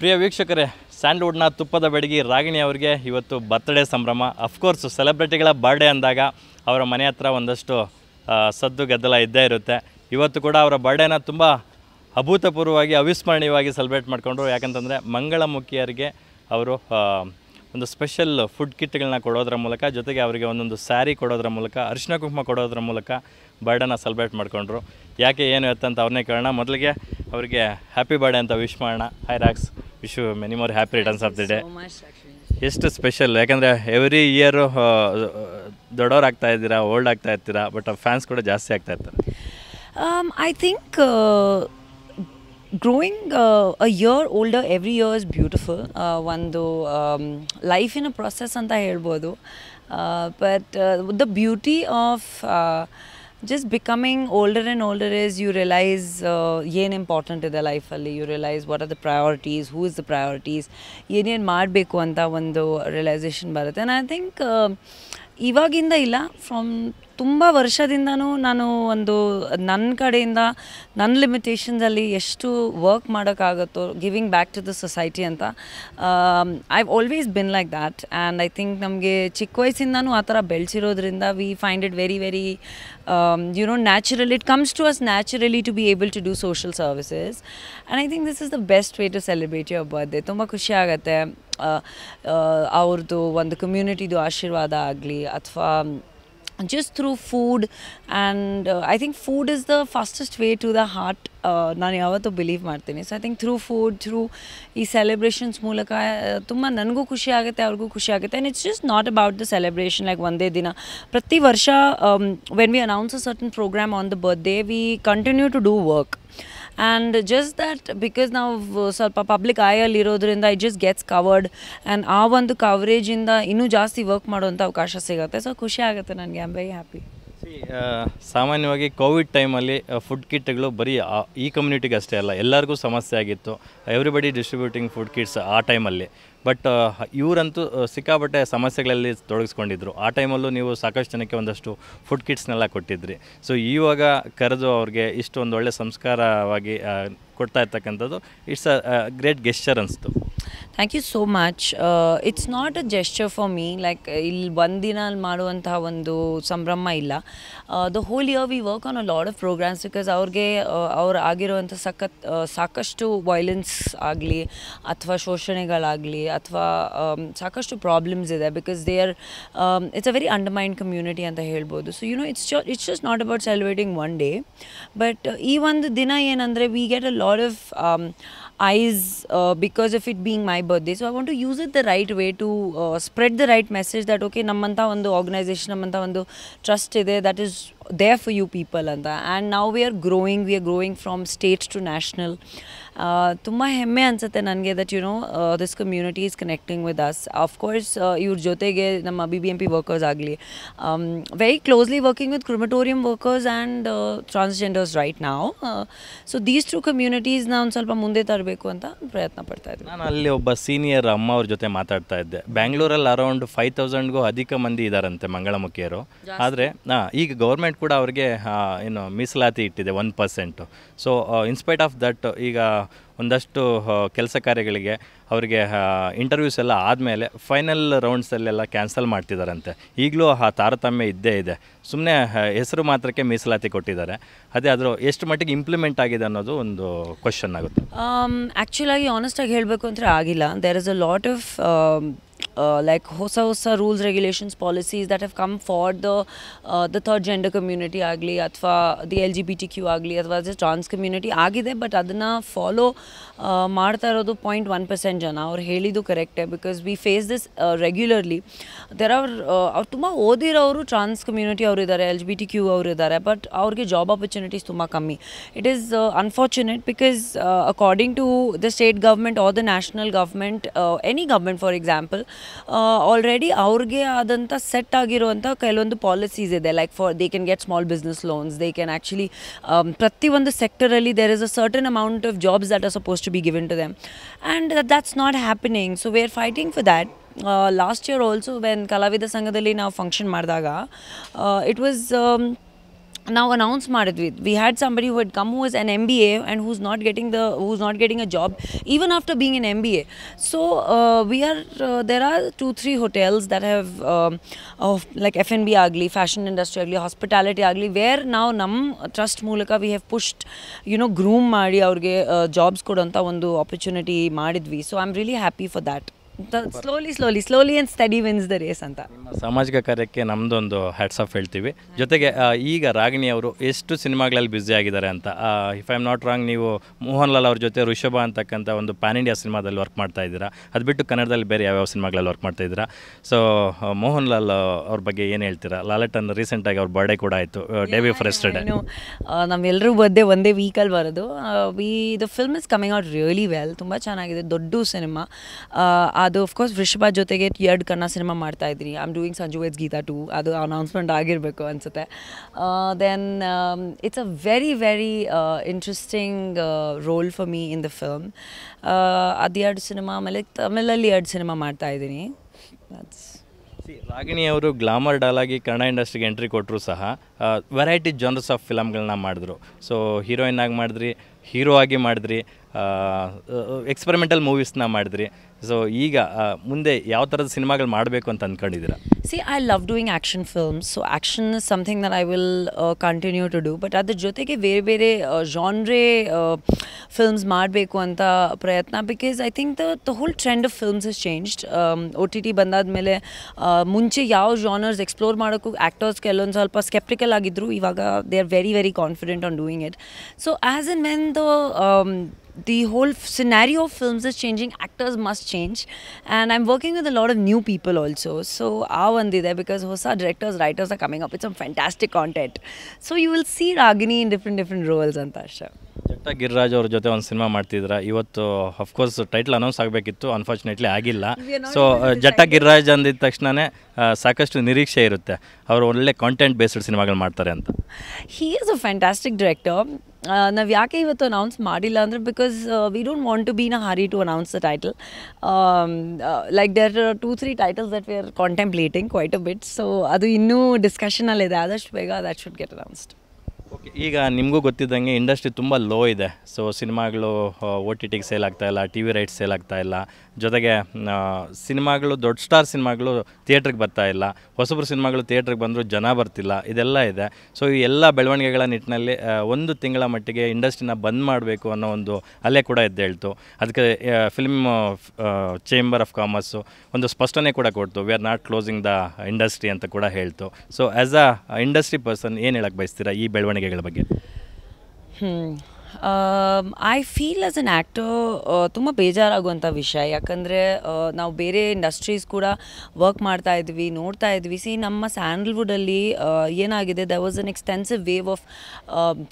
ಪ್ರಿಯ ವೀಕ್ಷಕರೇ ಸ್ಯಾಂಡ್ಲ್ವುಡ್ನ ತುಪ್ಪದ ಬೆಡಗಿ ರಾಗಿಣಿ ಅವರಿಗೆ ಇವತ್ತು ಬರ್ತ್ಡೇ ಸಂಭ್ರಮ ಅಫ್ಕೋರ್ಸ್ ಸೆಲೆಬ್ರಿಟಿಗಳ ಬರ್ಡೇ ಅಂದಾಗ ಅವರ ಮನೆ ಹತ್ರ ಒಂದಷ್ಟು ಸದ್ದು ಗದ್ದಲ ಇದ್ದೇ ಇರುತ್ತೆ ಇವತ್ತು ಕೂಡ ಅವರ ಬರ್ಡೇನ ತುಂಬ ಅಭೂತಪೂರ್ವವಾಗಿ ಅವಿಸ್ಮರಣೀಯವಾಗಿ ಸೆಲೆಬ್ರೇಟ್ ಮಾಡಿಕೊಂಡ್ರು ಯಾಕಂತಂದರೆ ಮಂಗಳಮುಖಿಯರಿಗೆ ಅವರು ಒಂದು ಸ್ಪೆಷಲ್ ಫುಡ್ ಕಿಟ್ಗಳನ್ನ ಕೊಡೋದ್ರ ಮೂಲಕ ಜೊತೆಗೆ ಅವರಿಗೆ ಒಂದೊಂದು ಸ್ಯಾರಿ ಕೊಡೋದ್ರ ಮೂಲಕ ಅರಿಶಿನ ಕುಂಕುಮ ಕೊಡೋದ್ರ ಮೂಲಕ ಬರ್ಡೇನ ಸೆಲೆಬ್ರೇಟ್ ಮಾಡಿಕೊಂಡ್ರು ಯಾಕೆ ಏನು ಅಂತ ಅವ್ರನ್ನೇ ಕೇಳೋಣ ಮೊದಲಿಗೆ ಅವರಿಗೆ ಹ್ಯಾಪಿ ಬರ್ಡೇ ಅಂತ ವಿಶ್ ಮಾಡೋಣ hi Rocks wish many more happy returns of the day ಎಷ್ಟು ಸ್ಪೆಷಲ್ ಯಾಕಂದರೆ ಎವ್ರಿ ಇಯರ್ uh, uh, ದೊಡ್ಡವ್ರು ಆಗ್ತಾ ಇದ್ದೀರಾ ಓಲ್ಡ್ ಆಗ್ತಾ ಇರ್ತೀರಾ ಬಟ್ ಫ್ಯಾನ್ಸ್ ಕೂಡ ಜಾಸ್ತಿ ಆಗ್ತಾ ಇರ್ತಾರೆ I think growing a year older every year is beautiful ಒಂದು ಲೈಫಿನ um, ಪ್ರೊಸೆಸ್ ಅಂತ ಹೇಳ್ಬೋದು but the beauty of just becoming older and older is you realise ಏನು ಇಂಪಾರ್ಟೆಂಟ್ ಇದೆ ಲೈಫಲ್ಲಿ you realise what are the priorities who is the priorities ಏನೇನು ಮಾಡಬೇಕು ಅಂತ ಒಂದು ರಿಯಲೈಸೇಷನ್ ಬರುತ್ತೆ ಆ್ಯಂಡ್ ಐ ಥಿಂಕ್ ಇವಾಗಿಂದ ಇಲ್ಲ ಫ್ರಮ್ ತುಂಬ ವರ್ಷದಿಂದನೂ ನಾನು ಒಂದು ನನ್ನ ಕಡೆಯಿಂದ ನನ್ನ ಲಿಮಿಟೇಷನ್ಸಲ್ಲಿ ಎಷ್ಟು ವರ್ಕ್ ಮಾಡೋಕ್ಕಾಗುತ್ತೋ giving back to the society ಅಂತ I always been like that and I think ನಮಗೆ ಚಿಕ್ಕ ವಯಸ್ಸಿಂದನೂ ಆ ಥರ ಬೆಳೆಸಿರೋದ್ರಿಂದ we find it very very you know naturally it comes to us naturally to be able to do social services and I think this is the best way to celebrate your birthday ತುಂಬ ಖುಷಿ ಆಗುತ್ತೆ uh, uh, ಅವ್ರದ್ದು ಒಂದು ಕಮ್ಯುನಿಟಿದು ಆಶೀರ್ವಾದ ಆಗಲಿ ಅಥವಾ just through food and uh, i think food is the fastest way to the heart uh, ನಾನು ಯಾವತ್ತೂ ಬಿಲೀವ್ ಮಾಡ್ತೀನಿ so I think through food through ಈ ಸೆಲೆಬ್ರೇಷನ್ಸ್ ಮೂಲಕ uh, ತುಂಬ ನನಗೂ ಖುಷಿ ಆಗುತ್ತೆ ಅವ್ರಿಗೂ ಖುಷಿ ಆಗುತ್ತೆ and it's just not about the celebration like ಒಂದೇ ದಿನ ಪ್ರತಿ ವರ್ಷ when we announce a certain programme on the birthday we continue to do work and just that because ನಾವು ಸ್ವಲ್ಪ ಪಬ್ಲಿಕ್ ಆಯಲ್ಲಿ ಇರೋದ್ರಿಂದ it just gets covered and ಆ ಒಂದು ಕವರೇಜಿಂದ ಇನ್ನೂ ಜಾಸ್ತಿ ವರ್ಕ್ ಮಾಡುವಂಥ ಅವಕಾಶ ಸಿಗುತ್ತೆ ಸೊ ಖುಷಿ ಆಗುತ್ತೆ ನನಗೆ ಐ ಆಮ್ ವೆರಿ ಹ್ಯಾಪಿ ಸಾಮಾನ್ಯವಾಗಿ ಕೋವಿಡ್ ಟೈಮಲ್ಲಿ ಫುಡ್ ಕಿಟ್ಗಳು ಬರೀ ಈ ಕಮ್ಯುನಿಟಿಗೆ ಅಷ್ಟೇ ಅಲ್ಲ ಎಲ್ಲರಿಗೂ ಸಮಸ್ಯೆ ಆಗಿತ್ತು ಎವ್ರಿಬಡಿ ಡಿಸ್ಟ್ರಿಬ್ಯೂಟಿಂಗ್ ಫುಡ್ ಕಿಟ್ಸ್ ಆ ಟೈಮಲ್ಲಿ ಬಟ್ ಇವರಂತೂ ಸಿಕ್ಕಾಪಟ್ಟೆ ಸಮಸ್ಯೆಗಳಲ್ಲಿ ತೊಡಗಿಸ್ಕೊಂಡಿದ್ರು ಆ ಟೈಮಲ್ಲೂ ನೀವು ಸಾಕಷ್ಟು ಜನಕ್ಕೆ ಒಂದಷ್ಟು ಫುಡ್ ಕಿಟ್ಸ್ನೆಲ್ಲ ಕೊಟ್ಟಿದ್ರಿ ಸೊ ಇವಾಗ ಕರೆದು ಅವ್ರಿಗೆ ಇಷ್ಟೊಂದು ಒಳ್ಳೆ ಸಂಸ್ಕಾರವಾಗಿ ಕೊಡ್ತಾ ಇರ್ತಕ್ಕಂಥದ್ದು ಇಟ್ಸ್ ಅ ಗ್ರೇಟ್ ಗೆಸ್ಚರ್ ಅನಿಸ್ತು thank you so much it's not a gesture for me like ಇಲ್ಲಿ ಒಂದು ಅಲ್ಲಿ ಮಾಡುವಂತಹ ಒಂದು ಸಂಭ್ರಮ ಇಲ್ಲ the whole year we work on a lot of programmes because ಅವ್ರಿಗೆ ಅವ್ರು ಆಗಿರುವಂಥ ಸಖತ್ uh, ಸಾಕಷ್ಟು ವೈಲೆನ್ಸ್ ಆಗಲಿ ಅಥವಾ ಶೋಷಣೆಗಳಾಗಲಿ ಅಥವಾ um, ಸಾಕಷ್ಟು ಪ್ರಾಬ್ಲಮ್ಸ್ ಇದೆ because they are it's a very undermined community ಅಂತ ಹೇಳ್ಬೋದು so you know it's it's just not about celebrating one day but ಈ ಒಂದು ದಿನ ಏನಂದರೆ we get a lot of because of it being my birthday, so I want to use it the right way to spread the right message that okay, namanta the organization, namanta the trust ide that is there for you people and now we are growing, we are growing from state to national ತುಂಬ ಹೆಮ್ಮೆ ಅನಿಸುತ್ತೆ ನನಗೆ that you know this community is connecting with us of course ಇವ್ರ ಜೊತೆಗೆ ನಮ್ಮ B B M P workers ಆಗಲಿ very closely working with crematorium workers and transgenders right ನಾವು so these two ಕಮ್ಯುನಿಟೀಸ್ನ ಒಂದು ಸ್ವಲ್ಪ ಮುಂದೆ ತರಬೇಕು ಅಂತ ಪ್ರಯತ್ನ ಪಡ್ತಾ ಇದ್ದೆ ನಾನು ಅಲ್ಲಿ ಒಬ್ಬ ಸೀನಿಯರ್ ಅಮ್ಮ ಅವ್ರ ಜೊತೆ ಮಾತಾಡ್ತಾ ಇದ್ದೆ ಬ್ಯಾಂಗ್ಳೂರಲ್ಲಿ ಅರೌಂಡ್ ಫೈವ್ ತೌಸಂಡ್ಗೂ ಅಧಿಕ ಮಂದಿ ಇದ್ದಾರಂತೆ ಮಂಗಳಮುಖಿಯರು ಆದರೆ ಈಗ ಗೌರ್ಮೆಂಟ್ ಕೂಡ ಅವ್ರಿಗೆ ಏನು ಮೀಸಲಾತಿ ಇಟ್ಟಿದೆ one percent so in spite of that ಈಗ ಒಂದಷ್ಟು ಕೆಲಸ ಕಾರ್ಯಗಳಿಗೆ ಅವರಿಗೆ ಇಂಟರ್ವ್ಯೂಸ್ ಎಲ್ಲ ಆದಮೇಲೆ ಫೈನಲ್ ರೌಂಡ್ಸಲ್ಲೆಲ್ಲ ಕ್ಯಾನ್ಸಲ್ ಮಾಡ್ತಿದ್ದಾರಂತೆ ಈಗಲೂ ಆ ತಾರತಮ್ಯ ಇದ್ದೇ ಇದೆ ಸುಮ್ಮನೆ ಹೆಸರು ಮಾತ್ರಕ್ಕೆ ಮೀಸಲಾತಿ ಕೊಟ್ಟಿದ್ದಾರೆ ಅದೇ ಅದರ ಎಷ್ಟು ಮಟ್ಟಿಗೆ ಇಂಪ್ಲಿಮೆಂಟ್ ಆಗಿದೆ ಅನ್ನೋದು ಒಂದು ಕ್ವಶನ್ ಆಗುತ್ತೆ um, ಆ್ಯಕ್ಚುಲಾಗಿ ಆನೆಸ್ಟಾಗಿ ಹೇಳಬೇಕು ಅಂದರೆ ಆಗಿಲ್ಲ there is a lot of uh, like hosa hosa rules, regulations, policies that the come for gender community ಆಗಲಿ ಅಥವಾ the L G B T Q ಆಗಲಿ ಅಥವಾ the ಟ್ರಾನ್ಸ್ uh, ಕಮ್ಯುನಿಟಿ ಆಗಿದೆ ಬಟ್ ಅದನ್ನು ಫಾಲೋ ಮಾಡ್ತಾ ಇರೋದು ಪಾಯಿಂಟ್ ಒನ್ ಪರ್ಸೆಂಟ್ ಜನ ಅವ್ರು ಹೇಳಿದ್ದು ಕರೆಕ್ಟೇ because we face this regularly there are ಅವ್ರು ತುಂಬ ಓದಿರೋರು ಟ್ರಾನ್ಸ್ ಕಮ್ಯುನಿಟಿ ಇದ್ದಾರೆ L G B T Q ಇದ್ದಾರೆ ಬಟ್ ಅವ್ರಿಗೆ ಜಾಬ್ ಆಪರ್ಚುನಿಟೀಸ್ ತುಂಬ ಕಮ್ಮಿ it is unfortunate because according to the state government or the national government any government for example already ಅವ್ರಿಗೆ ಆದಂಥ ಸೆಟ್ ಆಗಿರುವಂಥ ಕೆಲವೊಂದು ಪಾಲಿಸೀಸ್ ಇದೆ like for they can get small business loans they can actually ಪ್ರತಿಯೊಂದು ಸೆಕ್ಟರಲ್ಲಿ there is a certain amount of jobs that are suppose to be given to them and that's not happening so we are fighting for that last year also when ಕಲಾವಿದ ಸಂಘದಲ್ಲಿ ನಾವು function ಮಾಡಿದಾಗ it was ನಾವು announce ಮಾಡಿದ್ವಿ we had somebody who had come who is an M B A and who is not getting the who is not getting a job even after being an M B A so we are there are two three hotels there have like F N B ಆಗಲಿ fashion industry ಆಗಲಿ hospitality ಆಗಲಿ where ನಾವು ನಮ್ಮ trust ಮೂಲಕ we have pushed YONO groom ಮಾಡಿ ಅವ್ರಿಗೆ jobs ಕೊಡೋಂಥ ಒಂದು ಆಪರ್ಚುನಿಟಿ ಮಾಡಿದ್ವಿ so I am really happy for that slowly slowly slowly and steady wins the race ಅಂತ ಸಾಮಾಜಿಕ ಕಾರ್ಯಕ್ಕೆ ನಮ್ದೊಂದು ಹ್ಯಾಟ್ಸ್ ಆಫ್ ಹೇಳ್ತೀವಿ ಜೊತೆಗೆ ಈಗ ರಾಗಿಣಿ ಅವರು ಎಷ್ಟು ಸಿನಿಮಾಗಳಲ್ಲಿ ಬ್ಯುಸಿ ಆಗಿದ್ದಾರೆ ಅಂತ if I am not wrong ನೀವು ಮೋಹನ್ ಲಾಲ್ ಅವ್ರ ಜೊತೆ ಋಷಭ ಅಂತಕ್ಕಂಥ ಒಂದು ಪ್ಯಾನ್ ಇಂಡಿಯಾ ಸಿನಿಮಾದಲ್ಲಿ ವರ್ಕ್ ಮಾಡ್ತಾ ಇದ್ದೀರಾ ಅದು ಬಿಟ್ಟು ಕನ್ನಡದಲ್ಲಿ ಬೇರೆ ಯಾವ್ಯಾವ ಸಿನಿಮಾಗಳಲ್ಲಿ ವರ್ಕ್ ಮಾಡ್ತಾ ಇದ್ದೀರಾ ಸೊ ಮೋಹನ್ ಲಾಲ್ ಅವ್ರ ಬಗ್ಗೆ ಏನು ಹೇಳ್ತೀರಾ ಲಾಲಟನ್ ರೀಸೆಂಟಾಗಿ ಅವ್ರ ಬರ್ಡೇ ಕೂಡ ಆಯಿತು ಡೇ ಬಿಫೋರ್ ನಾವು ನಮ್ಮೆಲ್ಲರೂ ಬರ್ಡೇ ಒಂದೇ ವೀಕಲ್ಲಿ ಬರೋದು we the film is coming out really well ತುಂಬ ಚೆನ್ನಾಗಿದೆ ದೊಡ್ಡ ಸಿನಿಮಾ ಅದು ಅಫ್ಕೋರ್ಸ್ ವೃಷಭ ಜೊತೆಗೆ ಎರಡು ಕನ್ನಡ ಸಿನಿಮಾ ಮಾಡ್ತಾ ಇದ್ದೀನಿ I am doing Sanju weds Geetha two ಅದು ಅನೌನ್ಸ್ಮೆಂಟ್ ಆಗಿರಬೇಕು ಅನಿಸುತ್ತೆ then it's a very very interesting role for me in the film ಅದು ಎರಡು ಸಿನಿಮಾ ಆಮೇಲೆ ತಮಿಳಲ್ಲಿ ಎರಡು ಸಿನಿಮಾ ಮಾಡ್ತಾ ಇದ್ದೀನಿ ರಾಗಿಣಿ ಅವರು ಗ್ಲಾಮರ್ ಡಾಲ್ ಕನ್ನಡ ಇಂಡಸ್ಟ್ರಿಗೆ ಎಂಟ್ರಿ ಕೊಟ್ಟರು ಸಹ ವೆರೈಟಿ ಜನರ್ಸ್ ಆಫ್ ಫಿಲಮ್ಗಳನ್ನ ಮಾಡಿದ್ರು ಸೊ ಹೀರೋಯಿನ್ ಆಗಿ ಮಾಡಿದ್ರಿ ಹೀರೋ uh, ಆಗಿ uh, ಮಾಡಿದ್ರಿ ಎಕ್ಸ್ಪೆರಿಮೆಂಟಲ್ ಮೂವೀಸ್ನ ಮಾಡಿದ್ರಿ ಸೊ ಈಗ ಮುಂದೆ ಯಾವ ಥರದ ಸಿನಿಮಾಗಳು ಮಾಡಬೇಕು ಅಂತ ಅಂದ್ಕೊಂಡಿದ್ದೀರಾ see I love doing action films so action something that I will continue to do but ಅದ್ರ ಜೊತೆಗೆ ಬೇರೆ ಬೇರೆ ಜಾನ್ರೇ ಫಿಲ್ಮ್ಸ್ ಮಾಡಬೇಕು ಅಂತ ಪ್ರಯತ್ನ because I think the the whole trend of films is changed O T T ಬಂದಾದಮೇಲೆ ಮುಂಚೆ ಯಾವ ಜಾನರ್ಸ್ ಎಕ್ಸ್ಪ್ಲೋರ್ ಮಾಡೋಕ್ಕೂ ಆ್ಯಕ್ಟರ್ಸ್ ಕೆಲವೊಂದು ಸ್ವಲ್ಪ ಸ್ಕೆಪ್ಟಿಕಲ್ ಆಗಿದ್ದರು ಇವಾಗ they are very very confident on doing it so as ಎನ್ ಮೆನ್ the the whole scenario of films is changing actors must change and i'm working with a lot of new people also so there because hosa directors writers are coming up with some fantastic content so you will see ragini in different different roles antasha Jatta Giriraj ಅವ್ರ ಜೊತೆ ಒಂದು ಸಿನಿಮಾ ಮಾಡ್ತಿದ್ರ ಇವತ್ತು of course title announce ಆಗಬೇಕಿತ್ತು unfortunately ಆಗಿಲ್ಲ so Jatta Giriraj ಅಂದಿದ ತಕ್ಷಣನೇ ಸಾಕಷ್ಟು ನಿರೀಕ್ಷೆ ಇರುತ್ತೆ ಅವರು ಒಳ್ಳೆ ಕಾಂಟೆಂಟ್ ಬೇಸ್ಡ್ ಸಿನಿಮಾಗಳು ಮಾಡ್ತಾರೆ ಅಂತ He is a fantastic director ನಾವು ಯಾಕೆ ಇವತ್ತು ಅನೌನ್ಸ್ ಮಾಡಿಲ್ಲ ಅಂದರೆ because we don't want to be ನ hurry hurry to announce the title like there two three titles that we are contemplating quite a bit so ಅದು ಇನ್ನೂ ಡಿಸ್ಕಷನಲ್ಲಿದೆ ಆದಷ್ಟು ಬೇಗ that should get announced okay ಈಗ ನಿಮಗೂ ಗೊತ್ತಿದ್ದಂಗೆ ಇಂಡಸ್ಟ್ರಿ ತುಂಬ ಲೋ ಇದೆ ಸೊ ಸಿನಿಮಾಗಳು ಓ ಟಿ ಟಿಗೆ ಸೇಲ್ ಆಗ್ತಾಯಿಲ್ಲ ಟಿ ವಿ ರೈಟ್ಸ್ ಸೇಲ್ ಆಗ್ತಾಯಿಲ್ಲ ಜೊತೆಗೆ ಸಿನಿಮಾಗಳು ದೊಡ್ಡ ಸ್ಟಾರ್ ಸಿನಿಮಾಗಳು ಥಿಯೇಟ್ರಿಗೆ ಬರ್ತಾ ಇಲ್ಲ ಹೊಸಬ್ರು ಸಿನಿಮಾಗಳು ಥಿಯೇಟ್ರಿಗೆ ಬಂದರೂ ಜನ ಬರ್ತಿಲ್ಲ ಇದೆಲ್ಲ ಇದೆ ಸೊ ಈ ಎಲ್ಲ ಬೆಳವಣಿಗೆಗಳ ನಿಟ್ಟಿನಲ್ಲಿ ಒಂದು ತಿಂಗಳ ಮಟ್ಟಿಗೆ ಇಂಡಸ್ಟ್ರಿನ ಬಂದ್ ಮಾಡಬೇಕು ಅನ್ನೋ ಒಂದು ಅಲೆ ಕೂಡ ಎದ್ದೇಳ್ತು ಅದಕ್ಕೆ ಫಿಲ್ಮ್ ಚೇಂಬರ್ ಆಫ್ ಕಾಮರ್ಸು ಒಂದು ಸ್ಪಷ್ಟನೆ ಕೂಡ ಕೊಡ್ತು we are not closing the industry ಅಂತ ಕೂಡ ಹೇಳ್ತು so as a industry person ಏನು ಹೇಳಕ್ಕೆ ಬಯಸ್ತೀರಾ ಈ ಬೆಳವಣಿಗೆಗಳ ಬಗ್ಗೆ I um, feel as an actor uh, ತುಂಬ ಬೇಜಾರಾಗುವಂಥ ವಿಷಯ ಯಾಕಂದರೆ uh, ನಾವು ಬೇರೆ ಇಂಡಸ್ಟ್ರೀಸ್ ಕೂಡ ವರ್ಕ್ ಮಾಡ್ತಾ ಇದ್ವಿ ನೋಡ್ತಾ ಇದ್ವಿ ಸಿ ನಮ್ಮ ಸ್ಯಾಂಡಲ್ವುಡಲ್ಲಿ uh, ಏನಾಗಿದೆ the was an extensive wave of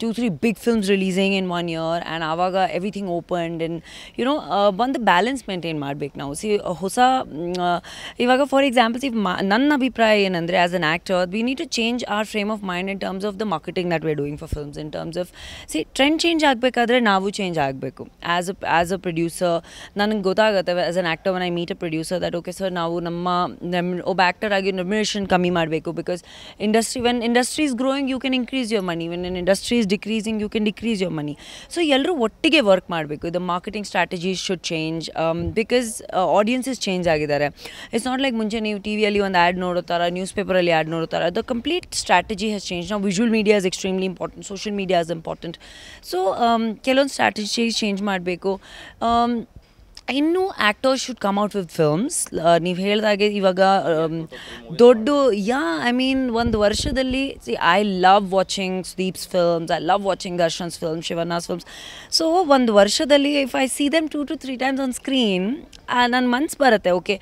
two three big films releasing in one year and ಆವಾಗ ಎವ್ರಿಥಿಂಗ್ ಓಪನ್ಡ್ ಆ್ಯಂಡ್ ಯುನೋ ಒಂದು ಬ್ಯಾಲೆನ್ಸ್ ಮೇಂಟೈನ್ ಮಾಡಬೇಕು ನಾವು ಸಿ ಹೊಸ mm, ಇವಾಗ ಫಾರ್ ಎಕ್ಸಾಂಪಲ್ ಸಿ ನನ್ನ ಅಭಿಪ್ರಾಯ ಏನಂದರೆ as an actor we need to change our frame of mind in terms of the marketing that way doing for films in terms of see trend change ಆಗಿ ಆಗಬೇಕಾದ್ರೆ ನಾವು change ಆಗಬೇಕು as a as a producer ನನಗೆ ಗೊತ್ತಾಗುತ್ತೆ as an actor I meet a producer that okay sir ನಾವು ನಮ್ಮ ಒಬ್ಬ actor ಆಗಿ ನೊಮಿನೇಷನ್ ಕಮ್ಮಿ ಮಾಡಬೇಕು because industry when industry is growing you can increase your money when in industry is decreasing you can decrease your money so ಎಲ್ಲರೂ ಒಟ್ಟಿಗೆ work ಮಾಡಬೇಕು ಇದು marketing strategies should change because audiences change ಆಗಿದ್ದಾರೆ it's not like ಮುಂಚೆ ನೀವು T ವಿಯಲ್ಲಿ ಒಂದು ad ನೋಡುತ್ತಾರ ನ್ಯೂಸ್ ಪೇಪರಲ್ಲಿ ಆ್ಯಡ್ ನೋಡುತ್ತಾರೆ the complete strategy has change ನಾವು visual media is extremely important social media is important so Um, ಕೆಲವೊಂದು ಸ್ಟ್ರಾಟಜಿ ಚೇಂಜ್ ಮಾಡಬೇಕು ಇನ್ನೂ actors should come out with films ನೀವು ಹೇಳಿದಾಗೆ ಇವಾಗ ದೊಡ್ಡ ಯಾ ಐ ಮೀನ್ ಒಂದು ವರ್ಷದಲ್ಲಿ see I love watching Sudeep's films I love watching Darshan's films Shivanna's films so ಒಂದು ವರ್ಷದಲ್ಲಿ if I see them two two three times on screen ನನ್ನ ಮನ್ಸು ಬರುತ್ತೆ ಓಕೆ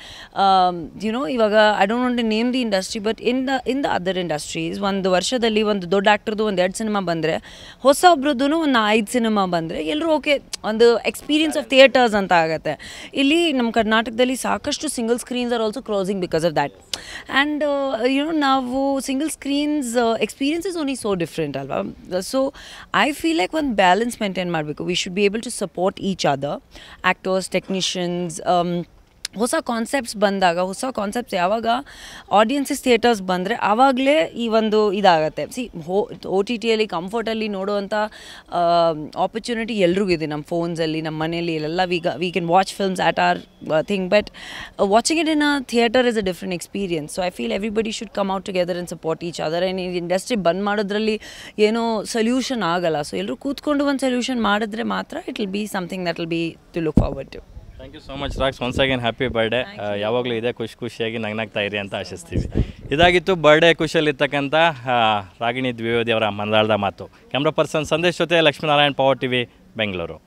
ಯುನೋ ಇವಾಗ I don't note name the industry but in the in the other industries ಒಂದು ವರ್ಷದಲ್ಲಿ ಒಂದು ದೊಡ್ಡ ಆ್ಯಕ್ಟರ್ದು ಒಂದು ಎರಡು ಸಿನಿಮಾ ಬಂದರೆ ಹೊಸ ಒಬ್ರದ್ದು ಒಂದು ಐದು ಸಿನಿಮಾ ಬಂದರೆ ಎಲ್ಲರೂ ಓಕೆ ಒಂದು ಎಕ್ಸ್ಪೀರಿಯನ್ಸ್ ಆಫ್ ಥಿಯೇಟರ್ಸ್ ಅಂತ ಆಗುತ್ತೆ ಆಗುತ್ತೆ ಇಲ್ಲಿ ನಮ್ಮ ಕರ್ನಾಟಕದಲ್ಲಿ ಸಾಕಷ್ಟು single screens are also closing because of that and you know ನಾವು single screens experience is only so different ಅಲ್ವಾ ಸೊ ಐ ಫೀಲ್ ಲೈಕ್ ಒಂದು ಬ್ಯಾಲೆನ್ಸ್ ಮೇಂಟೈನ್ ಮಾಡಬೇಕು we should be able to support each other actors technicians ಹೊಸ concepts ಬಂದಾಗ ಹೊಸ concepts ಯಾವಾಗ audiences theatres ಬಂದರೆ ಆವಾಗಲೇ ಈ ಒಂದು ಇದಾಗತ್ತೆ ಸಿ ಹೋ ಒ ಟಿ ಟಿಯಲ್ಲಿ ಕಂಫರ್ಟಲ್ಲಿ ನೋಡುವಂಥ ಆಪರ್ಚುನಿಟಿ ಎಲ್ರಿಗೂ ಇದೆ ನಮ್ಮ ಫೋನ್ಸಲ್ಲಿ ನಮ್ಮ ಮನೆಯಲ್ಲಿ ಎಲ್ಲ we we can watch films at our thing but watching it in a theatre is a different experience so I feel everybody should come out together in support each other ಏನು industry bandh ಮಾಡೋದ್ರಲ್ಲಿ ಏನೋ solution ಆಗಲ್ಲ so ಎಲ್ಲರೂ ಕೂತ್ಕೊಂಡು ಒಂದು solution ಮಾಡಿದ್ರೆ ಮಾತ್ರ it will be something that will be to look forward to thank you so much rocks once again happy birthday ಯಾವಾಗಲೂ ಇದೆ ಖುಷಿ ಖುಷಿಯಾಗಿ ನಗ್ನಾಗ್ತಾ ಇರಿ ಅಂತ ಆಶಿಸ್ತೀವಿ ಇದಾಗಿತ್ತು ಬರ್ಡೇ ಖುಷಿಯಲ್ಲಿರ್ತಕ್ಕಂಥ ರಾಗಿಣಿ ದ್ವಿವೇದಿ ಅವರ ಮನದಾಳದ ಮಾತು ಕ್ಯಾಮ್ರಾ ಪರ್ಸನ್ ಸಂದೇಶ್ ಜೊತೆ ಲಕ್ಷ್ಮೀನಾರಾಯಣ್ ಪವರ್ ವಿ ಬೆಂಗಳೂರು